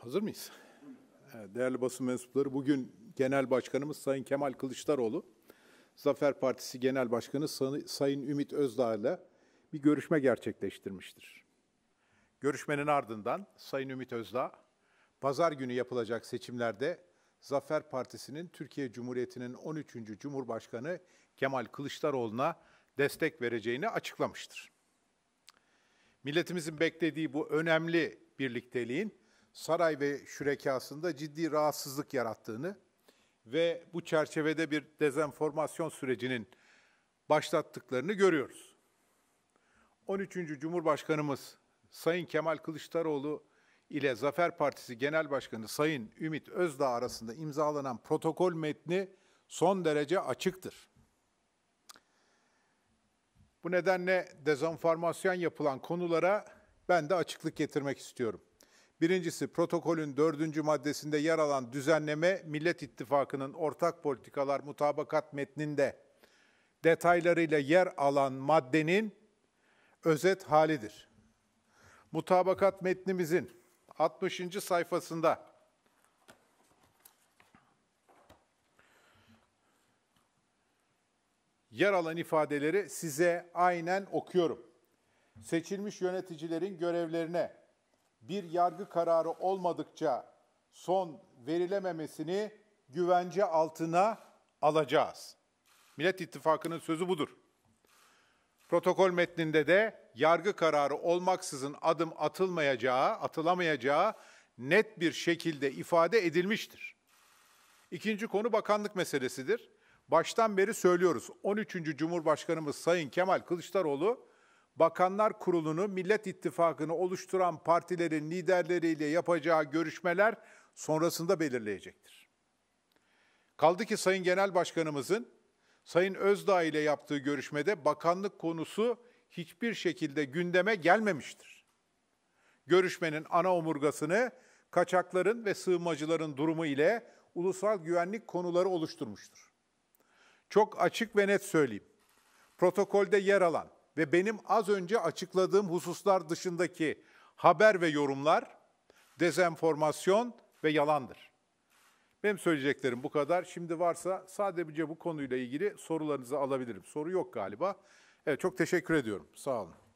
Hazır mıyız? Değerli basın mensupları, bugün Genel Başkanımız Sayın Kemal Kılıçdaroğlu, Zafer Partisi Genel Başkanı Sayın Ümit Özdağ ile bir görüşme gerçekleştirmiştir. Görüşmenin ardından Sayın Ümit Özdağ, pazar günü yapılacak seçimlerde Zafer Partisi'nin Türkiye Cumhuriyeti'nin 13. Cumhurbaşkanı Kemal Kılıçdaroğlu'na destek vereceğini açıklamıştır. Milletimizin beklediği bu önemli birlikteliğin saray ve şürekasında ciddi rahatsızlık yarattığını ve bu çerçevede bir dezenformasyon sürecinin başlattıklarını görüyoruz. 13. Cumhurbaşkanımız Sayın Kemal Kılıçdaroğlu ile Zafer Partisi Genel Başkanı Sayın Ümit Özdağ arasında imzalanan protokol metni son derece açıktır. Bu nedenle dezenformasyon yapılan konulara ben de açıklık getirmek istiyorum. Birincisi protokolün dördüncü maddesinde yer alan düzenleme Millet İttifakı'nın ortak politikalar mutabakat metninde detaylarıyla yer alan maddenin özet halidir. Mutabakat metnimizin 60. sayfasında yer alan ifadeleri size aynen okuyorum. Seçilmiş yöneticilerin görevlerine bir yargı kararı olmadıkça son verilememesini güvence altına alacağız. Millet İttifakı'nın sözü budur. Protokol metninde de yargı kararı olmaksızın adım atılmayacağı, atılamayacağı net bir şekilde ifade edilmiştir. İkinci konu bakanlık meselesidir. Baştan beri söylüyoruz. 13. Cumhurbaşkanımız Sayın Kemal Kılıçdaroğlu Bakanlar Kurulu'nu Millet İttifakı'nı oluşturan partilerin liderleriyle yapacağı görüşmeler sonrasında belirleyecektir. Kaldı ki Sayın Genel Başkanımızın Sayın Özdağ ile yaptığı görüşmede bakanlık konusu hiçbir şekilde gündeme gelmemiştir. Görüşmenin ana omurgasını kaçakların ve sığınmacıların durumu ile ulusal güvenlik konuları oluşturmuştur. Çok açık ve net söyleyeyim. Protokolde yer alan ve benim az önce açıkladığım hususlar dışındaki haber ve yorumlar dezenformasyon ve yalandır. Benim söyleyeceklerim bu kadar. Şimdi varsa sadece bu konuyla ilgili sorularınızı alabilirim. Soru yok galiba. Evet çok teşekkür ediyorum. Sağ olun.